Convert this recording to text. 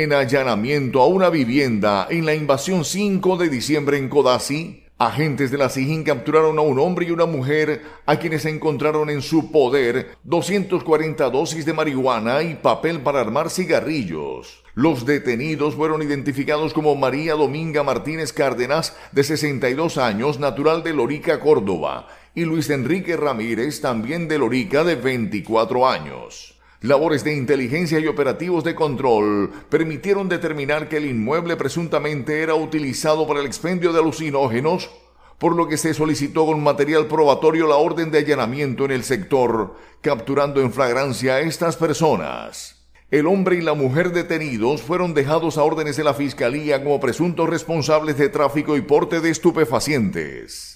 en allanamiento a una vivienda en la invasión 5 de diciembre en Codazzi, agentes de la SIJIN capturaron a un hombre y una mujer a quienes encontraron en su poder 240 dosis de marihuana y papel para armar cigarrillos. Los detenidos fueron identificados como María Dominga Martínez Cárdenas, de 62 años, natural de Lorica, Córdoba, y Luis Enrique Ramírez, también de Lorica, de 24 años. Labores de inteligencia y operativos de control permitieron determinar que el inmueble presuntamente era utilizado para el expendio de alucinógenos, por lo que se solicitó con material probatorio la orden de allanamiento en el sector, capturando en flagrancia a estas personas. El hombre y la mujer detenidos fueron dejados a órdenes de la Fiscalía como presuntos responsables de tráfico y porte de estupefacientes.